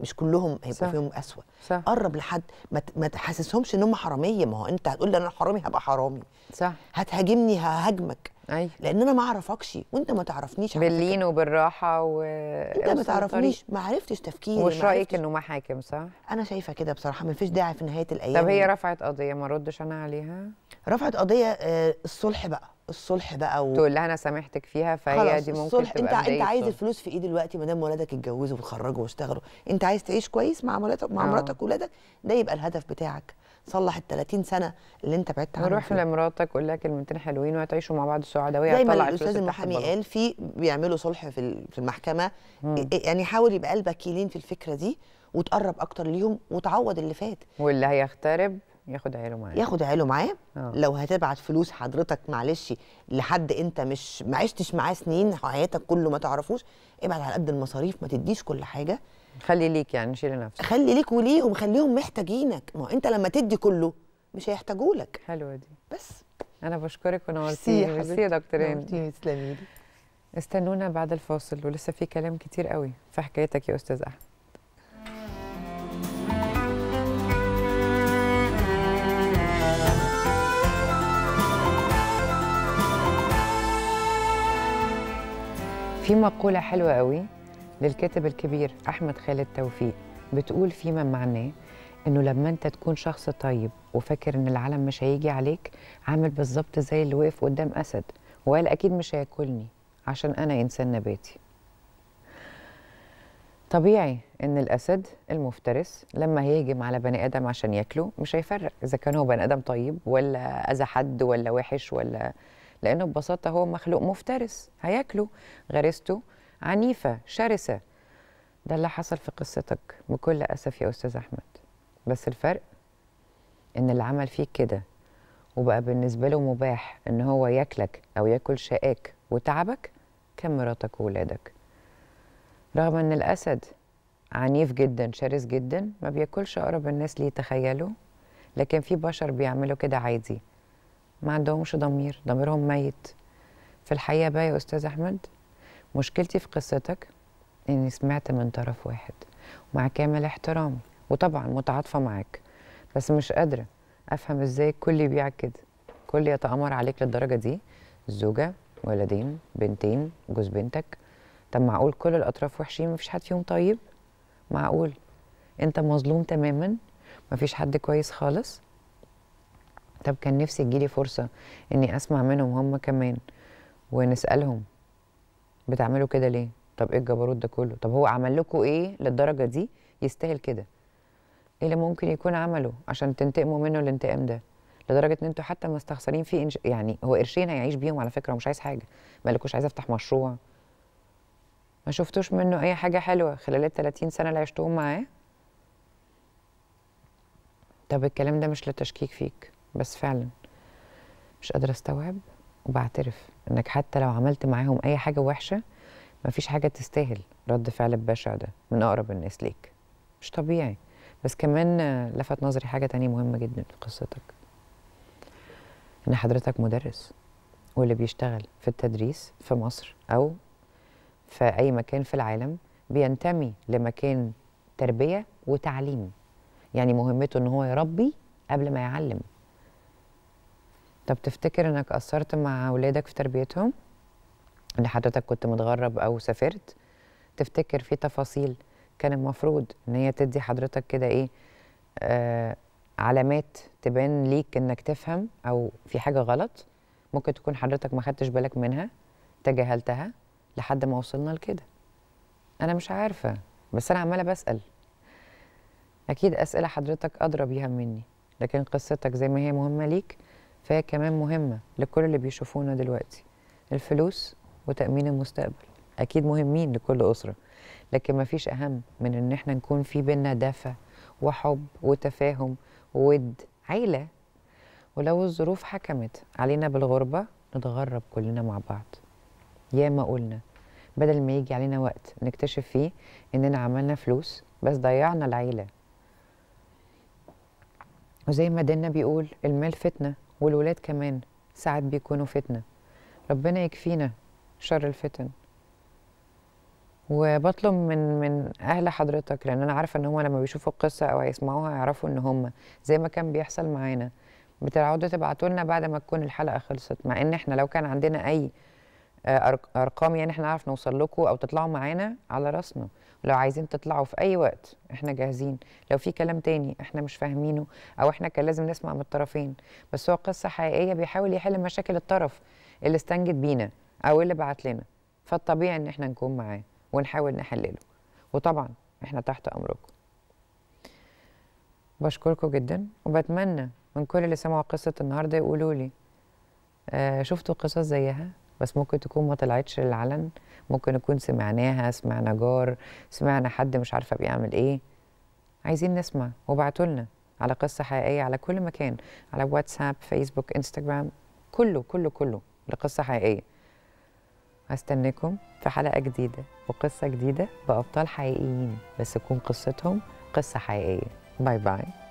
مش كلهم هيبقى فيهم اسوء صح. قرب لحد ما ما تحسسهمش ان هم حراميه ما هو انت هتقول لي انا حرامي هبقى حرامي صح هتهاجمني ههاجمك أي. أيوة. لان انا ما اعرفكش وانت ما تعرفنيش باللين وبالراحه و انت ما تعرفنيش ما عرفتش تفكيري وش رايك انه ما حاكم صح انا شايفه كده بصراحه ما فيش داعي في نهايه الايام طب هي رفعت قضيه ما ردش انا عليها رفعت قضيه آه، الصلح بقى الصلح بقى و... تقول لها انا سامحتك فيها فهي دي ممكن الصلح. تبقى انت انت عايز الفلوس في ايه دلوقتي ما دام ولادك اتجوزوا وتخرجوا واشتغلوا انت عايز تعيش كويس مع آه. مراتك مع مراتك واولادك ده يبقى الهدف بتاعك صلح ال 30 سنه اللي انت بعدت عنها روح لمراتك قول لها كلمتين حلوين وهتعيشوا مع بعض سعداء زي ما الاستاذ المحامي قال في بيعملوا صلح في المحكمه مم. إيه، إيه، يعني حاول يبقى قلبك يلين في الفكره دي وتقرب اكتر ليهم وتعوض اللي فات واللي هيغترب ياخد عياله معاه ياخد عياله معاه آه. لو هتبعت فلوس حضرتك معلش لحد انت مش ما عشتش معاه سنين حياتك كله ما تعرفوش ابعت على قد المصاريف ما تديش كل حاجه خلي ليك يعني شيل نفسك خلي ليك وليهم خليهم محتاجينك ما انت لما تدي كله مش هيحتاجوا لك حلوه دي بس انا بشكرك ونورتيني ميرسي يا دكتور نورتيني تسلمي استنونا بعد الفاصل ولسه في كلام كتير قوي في حكايتك يا استاذ احمد في مقوله حلوه قوي للكاتب الكبير أحمد خالد توفيق بتقول فيما معناه إنه لما أنت تكون شخص طيب وفاكر إن العالم مش هيجي عليك عامل بالظبط زي اللي واقف قدام أسد وقال أكيد مش هياكلني عشان أنا إنسان نباتي طبيعي ان الاسد المفترس لما هيهجم على بني ادم عشان ياكله مش هيفرق اذا كان هو بني ادم طيب ولا اذى حد ولا وحش ولا لانه ببساطه هو مخلوق مفترس هياكله غريزته عنيفه شرسه ده اللي حصل في قصتك بكل اسف يا استاذ احمد بس الفرق ان اللي عمل فيك كده وبقى بالنسبه له مباح ان هو ياكلك او ياكل شقاك وتعبك كان مراتك وولادك رغم ان الاسد عنيف جدا شرس جدا ما بياكلش اقرب الناس ليه تخيلوا لكن في بشر بيعملوا كده عادي ما عندهمش ضمير ضميرهم ميت في الحقيقه بقى يا استاذ احمد مشكلتي في قصتك اني سمعت من طرف واحد مع كامل احترامي وطبعا متعاطفه معاك بس مش قادره افهم ازاي الكل يبيعك كده الكل يتامر عليك للدرجه دي زوجه ولدين بنتين جوز بنتك طب معقول كل الاطراف وحشين مفيش حد فيهم طيب معقول انت مظلوم تماما مفيش حد كويس خالص طب كان نفسي تجيلي فرصه اني اسمع منهم هم كمان ونسالهم بتعملوا كده ليه طب ايه الجبروت ده كله طب هو عمل لكم ايه للدرجه دي يستاهل كده ايه اللي ممكن يكون عمله عشان تنتقموا منه الانتقام ده لدرجه ان انتوا حتى مستخسرين فيه إنش... يعني هو قرشين هيعيش بيهم على فكره ومش عايز حاجه ما قالكوش عايز افتح مشروع ما شفتوش منه اي حاجه حلوه خلال ال 30 سنه اللي عشتهم معاه طب الكلام ده مش للتشكيك فيك بس فعلا مش قادره استوعب وبعترف انك حتى لو عملت معاهم اي حاجه وحشه مفيش حاجه تستاهل رد فعل البشع ده من اقرب الناس ليك مش طبيعي بس كمان لفت نظري حاجه تانية مهمه جدا في قصتك ان حضرتك مدرس واللي بيشتغل في التدريس في مصر او في اي مكان في العالم بينتمي لمكان تربيه وتعليم يعني مهمته ان هو يربي قبل ما يعلم طب تفتكر انك قصرت مع اولادك في تربيتهم ان حضرتك كنت متغرب او سافرت تفتكر في تفاصيل كان المفروض ان هي تدي حضرتك كده ايه آه علامات تبان ليك انك تفهم او في حاجه غلط ممكن تكون حضرتك ما خدتش بالك منها تجاهلتها لحد ما وصلنا لكده انا مش عارفه بس انا عماله بسال اكيد اسئله حضرتك ادرى بيها مني لكن قصتك زي ما هي مهمه ليك فهي كمان مهمة لكل اللي بيشوفونا دلوقتي الفلوس وتأمين المستقبل أكيد مهمين لكل أسرة لكن مفيش أهم من إن إحنا نكون في بينا دفى وحب وتفاهم وود عيلة ولو الظروف حكمت علينا بالغربة نتغرب كلنا مع بعض ياما قلنا بدل ما يجي علينا وقت نكتشف فيه إننا عملنا فلوس بس ضيعنا العيلة وزي ما دينا بيقول المال فتنه والولاد كمان ساعات بيكونوا فتنة ربنا يكفينا شر الفتن وبطلب من من اهل حضرتك لان انا عارفه ان هم لما بيشوفوا القصه او هيسمعوها هيعرفوا ان هم زي ما كان بيحصل معانا بتعودوا تبعتوا لنا بعد ما تكون الحلقه خلصت مع ان احنا لو كان عندنا اي آه، ارقام يعني احنا نعرف نوصل لكم او تطلعوا معانا على راسنا لو عايزين تطلعوا في اي وقت احنا جاهزين لو في كلام تاني احنا مش فاهمينه او احنا كان لازم نسمع من الطرفين بس هو قصه حقيقيه بيحاول يحل مشاكل الطرف اللي استنجد بينا او اللي بعت لنا فالطبيعي ان احنا نكون معاه ونحاول نحلله وطبعا احنا تحت امركم بشكركم جدا وبتمنى من كل اللي سمعوا قصه النهارده يقولوا لي آه شفتوا قصص زيها بس ممكن تكون ما طلعتش للعلن ممكن نكون سمعناها سمعنا جار سمعنا حد مش عارفه بيعمل ايه عايزين نسمع وبعتوا لنا على قصه حقيقيه على كل مكان على واتساب فيسبوك انستغرام كله كله كله لقصه حقيقيه هستناكم في حلقه جديده وقصه جديده بابطال حقيقيين بس تكون قصتهم قصه حقيقيه باي باي